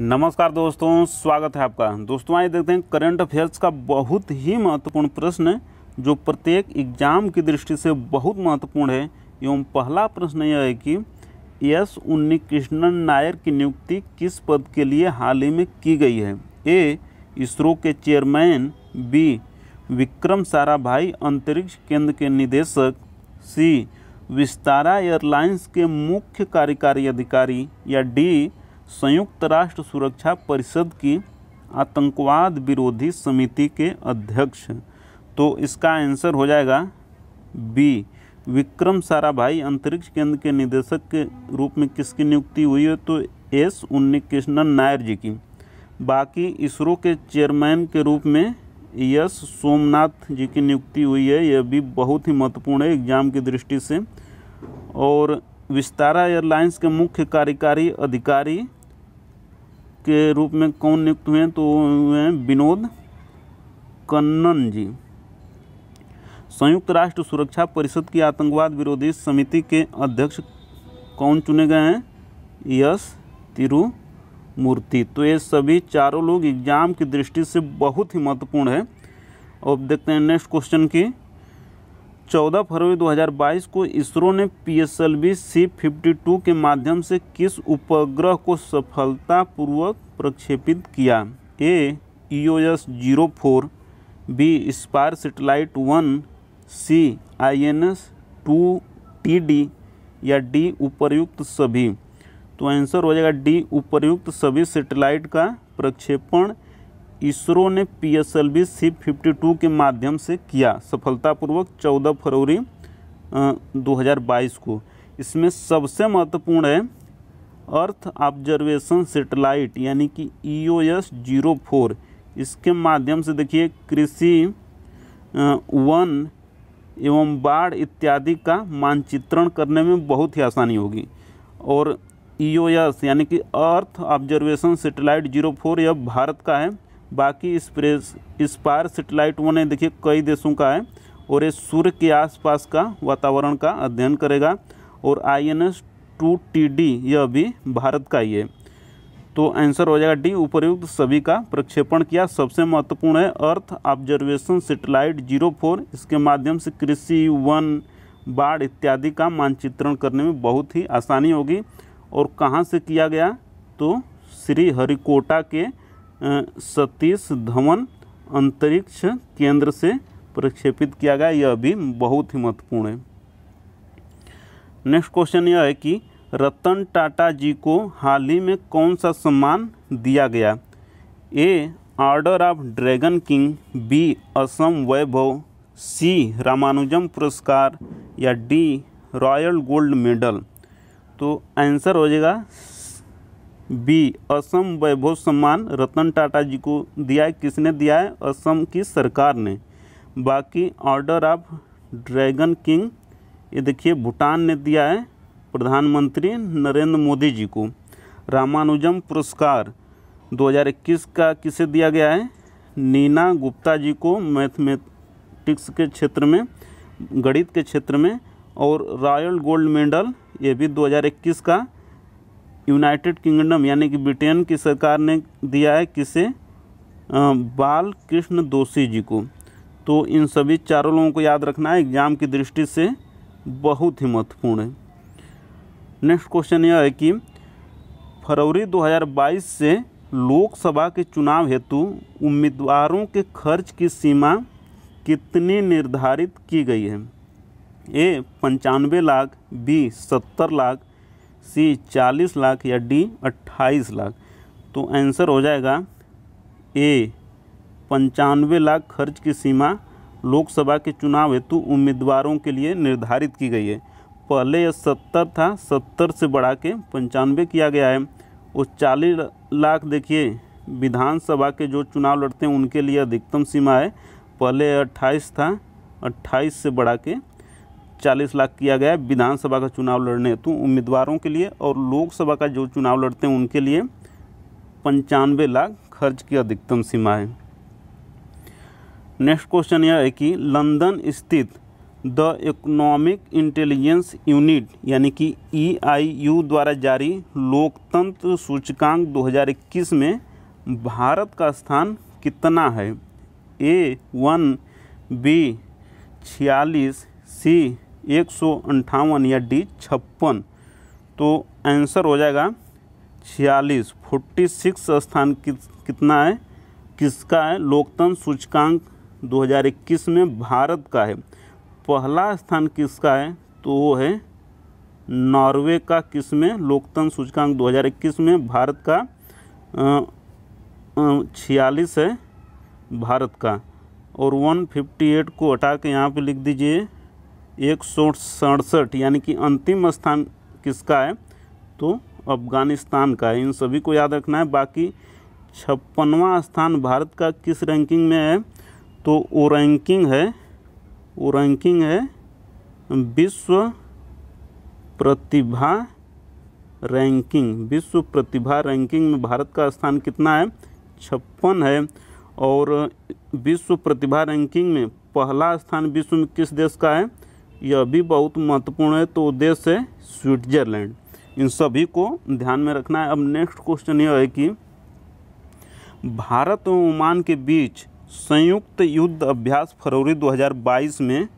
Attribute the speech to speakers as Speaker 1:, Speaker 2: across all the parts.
Speaker 1: नमस्कार दोस्तों स्वागत है आपका दोस्तों आइए देखते हैं करंट अफेयर्स का बहुत ही महत्वपूर्ण प्रश्न जो प्रत्येक एग्जाम की दृष्टि से बहुत महत्वपूर्ण है एवं पहला प्रश्न यह है कि एस उन्नी कृष्णन नायर की नियुक्ति किस पद के लिए हाल ही में की गई है ए इसरो के चेयरमैन बी विक्रम साराभाई अंतरिक्ष केंद्र के निदेशक सी विस्तारा एयरलाइंस के मुख्य कार्यकारी अधिकारी या डी संयुक्त राष्ट्र सुरक्षा परिषद की आतंकवाद विरोधी समिति के अध्यक्ष तो इसका आंसर हो जाएगा बी विक्रम साराभाई अंतरिक्ष केंद्र के निदेशक के रूप में किसकी नियुक्ति हुई है तो एस उन्नी कृष्णन नायर जी की बाकी इसरो के चेयरमैन के रूप में यस सोमनाथ जी की नियुक्ति हुई है यह भी बहुत ही महत्वपूर्ण है एग्जाम की दृष्टि से और विस्तारा एयरलाइंस के मुख्य कार्यकारी अधिकारी के रूप में कौन नियुक्त हुए तो हुए विनोद कन्नन जी संयुक्त राष्ट्र सुरक्षा परिषद की आतंकवाद विरोधी समिति के अध्यक्ष कौन चुने गए हैं यस तिरुमूर्ति तो ये सभी चारों लोग एग्जाम की दृष्टि से बहुत ही महत्वपूर्ण है अब देखते हैं नेक्स्ट क्वेश्चन की 14 फरवरी 2022 को इसरो ने P S L V C fifty two के माध्यम से किस उपग्रह को सफलतापूर्वक प्रक्षेपित किया A E O S zero four B स्पार satellite one C I N S two T D या डी उपर्युक्त सभी तो आंसर हो जाएगा डी उपर्युक्त सभी सेटेलाइट का प्रक्षेपण इसरो ने P S L V C fifty two के माध्यम से किया सफलतापूर्वक चौदह फरवरी दो हज़ार बाईस को इसमें सबसे महत्वपूर्ण है अर्थ ऑब्जर्वेशन सेटेलाइट यानी कि E O S zero four इसके माध्यम से देखिए कृषि वन एवं बाढ़ इत्यादि का मानचित्रण करने में बहुत ही आसानी होगी और ई ओ एस यानी कि earth observation satellite zero four यह भारत का है बाकी स्प्रेस इस सेटेलाइट वन है देखिए कई देशों का है और ये सूर्य के आसपास का वातावरण का अध्ययन करेगा और I N S two T D यह अभी भारत का ही है तो आंसर हो जाएगा डी उपयुक्त सभी का प्रक्षेपण किया सबसे महत्वपूर्ण है earth observation satellite zero four इसके माध्यम से कृषि वन बाढ़ इत्यादि का मानचित्रण करने में बहुत ही आसानी होगी और कहाँ से किया गया तो श्री हरिकोटा के सतीश धवन अंतरिक्ष केंद्र से प्रक्षेपित किया गया यह भी बहुत ही महत्वपूर्ण है नेक्स्ट क्वेश्चन यह है कि रतन टाटा जी को हाल ही में कौन सा सम्मान दिया गया A order of dragon king B Assam Vaibhav C Ramanujam पुरस्कार या डी रॉयल गोल्ड मेडल तो आंसर हो जाएगा बी असम वैभव सम्मान रतन टाटा जी को दिया है किसने दिया है असम की सरकार ने बाकी ऑर्डर ऑफ ड्रैगन किंग ये देखिए भूटान ने दिया है प्रधानमंत्री नरेंद्र मोदी जी को रामानुजम पुरस्कार 2021 का किसे दिया गया है नीना गुप्ता जी को मैथमेटिक्स के क्षेत्र में गणित के क्षेत्र में और रॉयल गोल्ड मेडल ये भी 2021 का यूनाइटेड किंगडम यानी कि ब्रिटेन की सरकार ने दिया है किसे बाल कृष्ण दोषी जी को तो इन सभी चारों लोगों को याद रखना है एग्जाम की दृष्टि से बहुत ही महत्वपूर्ण है नेक्स्ट क्वेश्चन यह है कि फरवरी 2022 से लोकसभा के चुनाव हेतु उम्मीदवारों के खर्च की सीमा कितनी निर्धारित की गई है ए पंचानवे लाख बी सत्तर लाख सी चालीस लाख या डी अट्ठाईस लाख तो आंसर हो जाएगा ए पंचानवे लाख खर्च की सीमा लोकसभा के चुनाव हेतु उम्मीदवारों के लिए निर्धारित की गई है पहले यह सत्तर था सत्तर से बढ़ा के पंचानवे किया गया है और चालीस लाख देखिए विधानसभा के जो चुनाव लड़ते हैं उनके लिए अधिकतम सीमा है पहले अट्ठाईस था अट्ठाईस से बढ़ा के चालीस लाख किया गया है विधानसभा का चुनाव लड़ने हेतु उम्मीदवारों के लिए और लोकसभा का जो चुनाव लड़ते हैं उनके लिए पंचानवे लाख खर्च की अधिकतम सीमा है नेक्स्ट क्वेश्चन यह है कि लंदन स्थित द इकोनॉमिक इंटेलिजेंस यूनिट यानी कि ईआईयू e द्वारा जारी लोकतंत्र सूचकांक 2021 में भारत का स्थान कितना है ए वन बी छियालीस सी एक सौ अंठावन या डी छप्पन तो आंसर हो जाएगा छियालीस फोर्टी सिक्स स्थान कि, कितना है किसका है लोकतंत्र सूचकांक 2021 में भारत का है पहला स्थान किसका है तो वो है नॉर्वे का किस में लोकतंत्र सूचकांक 2021 में भारत का छियालीस है भारत का और 158 को हटा के यहाँ पे लिख दीजिए एक सौ सड़सठ यानी कि अंतिम स्थान किसका है तो अफगानिस्तान का है इन सभी को याद रखना है बाकी छप्पनवा स्थान भारत का किस रैंकिंग में है तो वो रैंकिंग है वो रैंकिंग है विश्व प्रतिभा रैंकिंग विश्व प्रतिभा रैंकिंग में भारत का स्थान कितना है छप्पन है और विश्व प्रतिभा रैंकिंग में पहला स्थान विश्व में किस देश का है यह भी बहुत महत्वपूर्ण है तो देश है स्विट्जरलैंड इन सभी को ध्यान में रखना है अब नेक्स्ट क्वेश्चन यह है कि भारत और ओमान के बीच संयुक्त युद्ध अभ्यास फरवरी 2022 में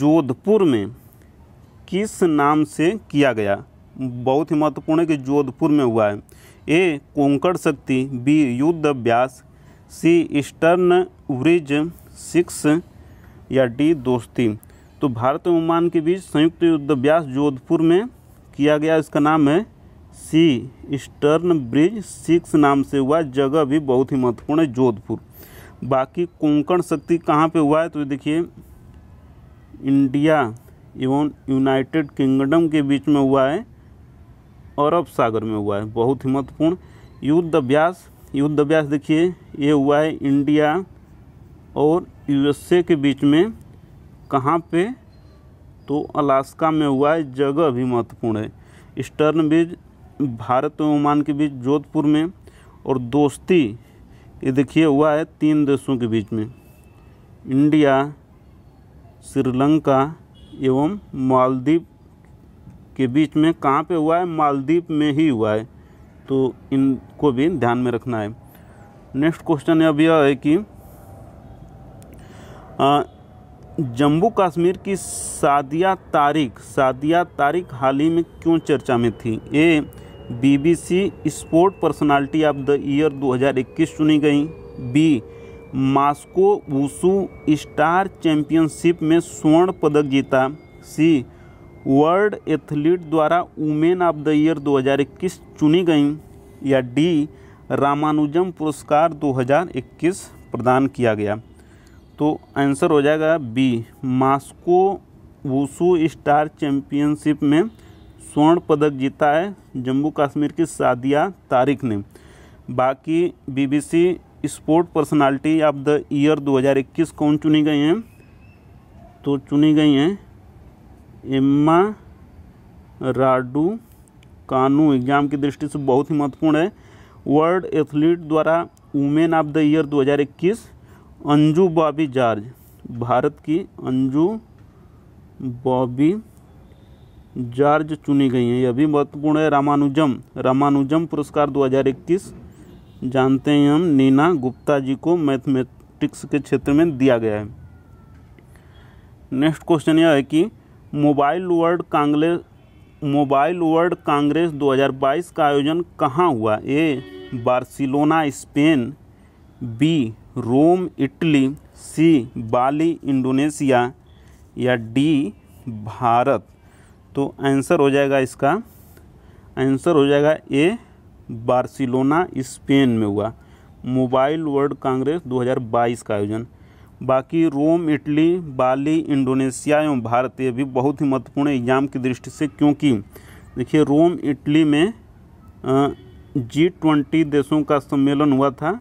Speaker 1: जोधपुर में किस नाम से किया गया बहुत ही महत्वपूर्ण है कि जोधपुर में हुआ है ए कोंकण शक्ति B Yudh Abhyas C eastern bridge six या डी दोस्ती तो भारत और ओमान के बीच संयुक्त युद्धाभ्यास जोधपुर में किया गया इसका नाम है सी ईस्टर्न ब्रिज सिक्स नाम से हुआ जगह भी बहुत ही महत्वपूर्ण है जोधपुर बाकी कोंकण शक्ति कहाँ पे हुआ है तो देखिए इंडिया एवं यूनाइटेड किंगडम के बीच में हुआ है अरब सागर में हुआ है बहुत ही महत्वपूर्ण युद्ध अभ्यास युद्ध अभ्यास देखिए ये हुआ है इंडिया और यूएसए के बीच में कहाँ पे तो अलास्का में हुआ है जगह भी महत्वपूर्ण है स्टर्न ब्रिज भारत और ओमान के बीच जोधपुर में और दोस्ती ये देखिए हुआ है तीन देशों के बीच में इंडिया श्रीलंका एवं मालदीप के बीच में कहाँ पे हुआ है मालदीप में ही हुआ है तो इनको भी ध्यान में रखना है नेक्स्ट क्वेश्चन अब यह है कि जम्मू कश्मीर की सादिया तारिक सादिया तारिक हाल ही में क्यों चर्चा में थी A BBC sport personality of the year 2021 चुनी गई B Moscow wushu star championship में स्वर्ण पदक जीता सी वर्ल्ड एथलीट द्वारा वुमेन ऑफ द ईयर 2021 चुनी गई या डी रामानुजम पुरस्कार 2021 प्रदान किया गया तो आंसर हो जाएगा B Moscow wushu star championship में स्वर्ण पदक जीता है जम्मू कश्मीर की सादिया तारिक ने बाकी BBC sport personality of the year 2021 कौन चुनी गई हैं तो चुनी गई हैं एम्मा राडू कानू एग्जाम की दृष्टि से बहुत ही महत्वपूर्ण है वर्ल्ड एथलीट द्वारा women of the year 2021 Anju Bobby George Bharat की अंजू बॉबी जॉर्ज चुनी गई हैं यह भी महत्वपूर्ण है रामानुजम रामानुजम पुरस्कार 2021 जानते हैं हम नीना गुप्ता जी को मैथमेटिक्स के क्षेत्र में दिया गया है नेक्स्ट क्वेश्चन यह है कि mobile world congress mobile world congress 2022 का आयोजन कहाँ हुआ A Barcelona Spain B Rome Italy C Bali Indonesia या डी भारत तो आंसर हो जाएगा इसका आंसर हो जाएगा ए बार्सिलोना स्पेन में हुआ मोबाइल वर्ल्ड कांग्रेस 2022 का आयोजन बाकी रोम इटली बाली इंडोनेशिया एवं भारत ये भी बहुत ही महत्वपूर्ण एग्जाम की दृष्टि से क्योंकि देखिए रोम इटली में जी ट्वेंटी देशों का सम्मेलन हुआ था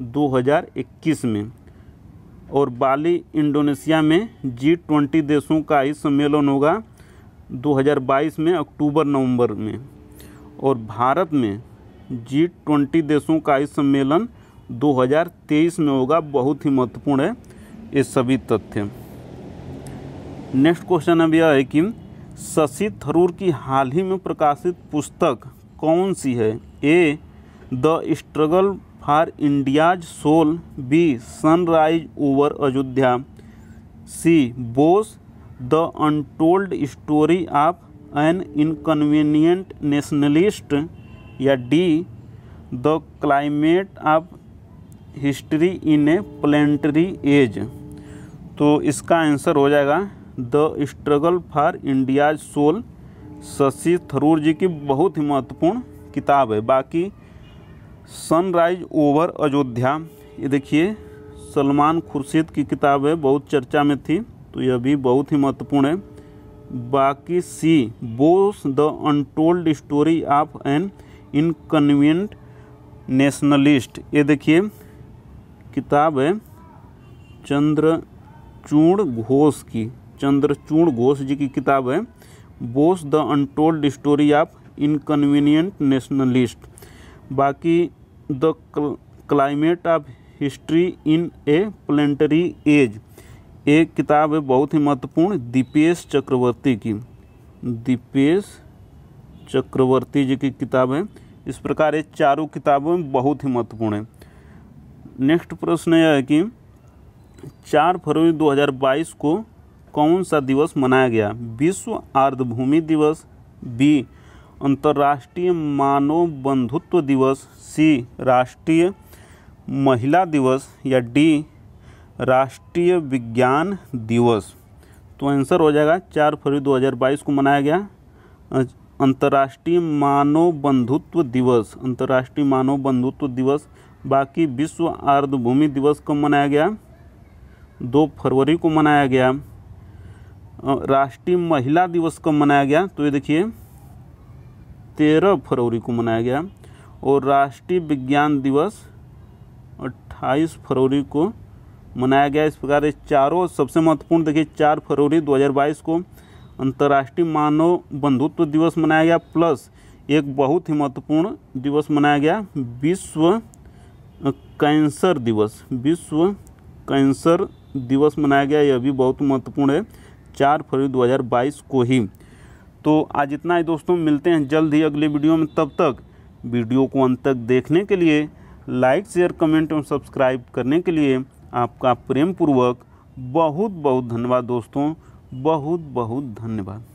Speaker 1: 2021 में और बाली इंडोनेशिया में जी ट्वेंटी देशों का ही सम्मेलन होगा 2022 में अक्टूबर नवंबर में और भारत में जी ट्वेंटी देशों का ही सम्मेलन 2023 में होगा बहुत ही महत्वपूर्ण है ये सभी तथ्य नेक्स्ट क्वेश्चन अब यह है कि शशि थरूर की हाल ही में प्रकाशित पुस्तक कौन सी है A the struggle for India's soul B sunrise over Ayodhya C Bose the untold story of an inconvenient nationalist या D the climate of history in a planetary age तो इसका आंसर हो जाएगा the struggle for India's soul Shashi Tharoor ji की बहुत ही महत्वपूर्ण किताब है बाकी सनराइज ओवर अयोध्या ये देखिए सलमान खुर्शीद की किताब है बहुत चर्चा में थी तो यह भी बहुत ही महत्वपूर्ण है बाकी C Bose the untold story of an inconvenient nationalist ये देखिए किताब है चंद्रचूड़ घोष की चंद्रचूड़ घोष जी की किताब है Bose the untold story of inconvenient nationalist बाकी the climate of history in a planetary age एक किताब है बहुत ही महत्वपूर्ण दीपेश चक्रवर्ती की दीपेश चक्रवर्ती जी की किताब है इस प्रकार ये चारों किताबें बहुत ही महत्वपूर्ण है नेक्स्ट प्रश्न यह है कि चार फरवरी 2022 को कौन सा दिवस मनाया गया विश्व आर्द्रभूमि दिवस बी अंतर्राष्ट्रीय मानव बंधुत्व दिवस सी राष्ट्रीय महिला दिवस या डी राष्ट्रीय विज्ञान दिवस तो आंसर हो जाएगा चार फरवरी 2022 को मनाया गया अं, अंतर्राष्ट्रीय मानव बंधुत्व दिवस अंतर्राष्ट्रीय मानव बंधुत्व दिवस बाकी विश्व आर्द्रभूमि दिवस कब मनाया गया दो फरवरी को मनाया गया अं, राष्ट्रीय महिला दिवस कब मनाया गया तो ये देखिए तेरह फरवरी को मनाया गया और राष्ट्रीय विज्ञान दिवस अट्ठाईस फरवरी को मनाया गया इस प्रकार चारों सबसे महत्वपूर्ण देखिए चार फरवरी 2022 को अंतर्राष्ट्रीय मानव बंधुत्व दिवस मनाया गया प्लस एक बहुत ही महत्वपूर्ण दिवस मनाया गया विश्व कैंसर दिवस विश्व कैंसर दिवस मनाया गया यह भी बहुत महत्वपूर्ण है चार फरवरी 2022 को ही तो आज इतना ही दोस्तों मिलते हैं जल्द ही अगले वीडियो में तब तक वीडियो को अंत तक देखने के लिए लाइक शेयर कमेंट और सब्सक्राइब करने के लिए आपका प्रेम पूर्वक बहुत बहुत धन्यवाद दोस्तों बहुत बहुत धन्यवाद